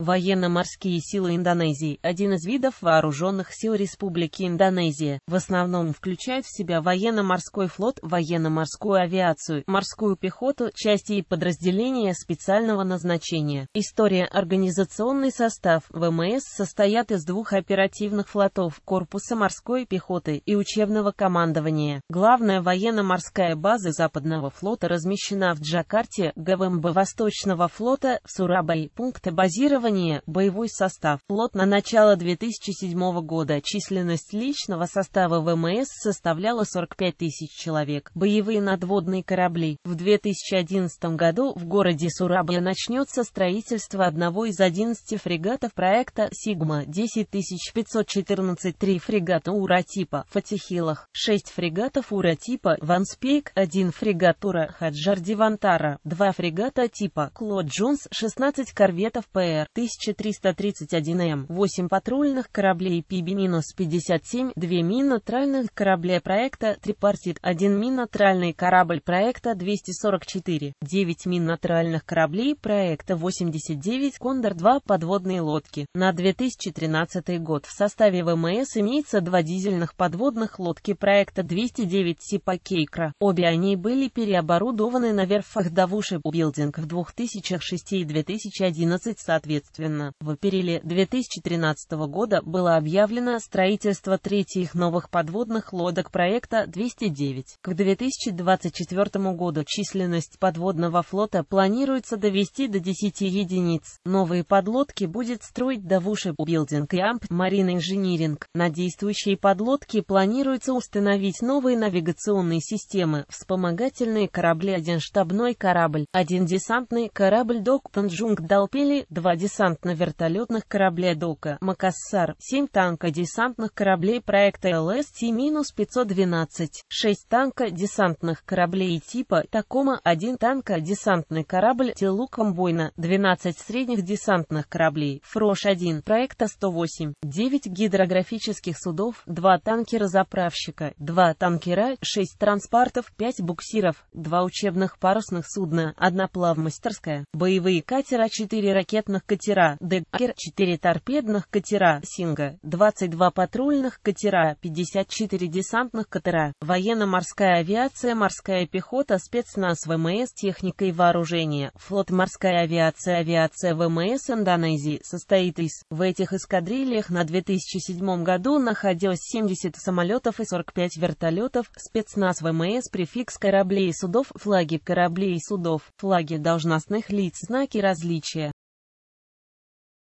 Военно-морские силы Индонезии – один из видов вооруженных сил Республики Индонезия, в основном включает в себя военно-морской флот, военно-морскую авиацию, морскую пехоту, части и подразделения специального назначения. История организационный состав ВМС состоят из двух оперативных флотов – корпуса морской пехоты и учебного командования. Главная военно-морская база Западного флота размещена в Джакарте, ГВМБ Восточного флота, в Сурабай. Пункты базирования Оборудование, боевой состав. Флот на начало 2007 года численность личного состава ВМС составляла 45 тысяч человек. Боевые надводные корабли. В 2011 году в городе Сурабья начнется строительство одного из 11 фрегатов проекта «Сигма» 10514 три фрегата «Ура-типа» Фатихилах, 6 фрегатов «Ура-типа» Ванспейк, 1 фрегат «Ура» Хаджар Дивантара, 2 фрегата типа «Клод Джонс», 16 корветов ПР, 1331М, эм. 8 патрульных кораблей PB-57, 2 минатральных корабля проекта «Трипартит», 1 минатральный корабль проекта 244, 9 минатральных кораблей проекта 89 «Кондор-2» подводные лодки. На 2013 год в составе ВМС эм имеется два дизельных подводных лодки проекта 209 «Сипа Кейкра». Обе они были переоборудованы на верфах Давуши Билдинг в 2006 и 2011 соответственно соответственно. В апреле 2013 года было объявлено строительство третьих новых подводных лодок проекта 209. К 2024 году численность подводного флота планируется довести до 10 единиц. Новые подлодки будет строить Давуши Билдинг и Амп Марин Инжиниринг. На действующие подлодки планируется установить новые навигационные системы, вспомогательные корабли, один штабной корабль, один десантный корабль Док Танджунг Далпели, два десантных десант вертолетных кораблей «Дока» «Макассар», 7 танка десантных кораблей проекта ЛСТ-512, 6 танка десантных кораблей типа «Такома», 1 танка десантный корабль «Телу Комбойна», 12 средних десантных кораблей «Фрош-1» проекта 108, 9 гидрографических судов, 2 танкера-заправщика, 2 танкера, 6 транспортов, 5 буксиров, 2 учебных парусных судна, 1 плавмастерская, боевые катера, 4 ракетных катера, катера, Деккер, 4 торпедных катера, Синга, 22 патрульных катера, 54 десантных катера, военно-морская авиация, морская пехота, спецназ ВМС, техника и вооружение, флот морская авиация, авиация ВМС Индонезии состоит из. В этих эскадрильях на 2007 году находилось 70 самолетов и 45 вертолетов, спецназ ВМС, префикс кораблей и судов, флаги кораблей и судов, флаги должностных лиц, знаки различия.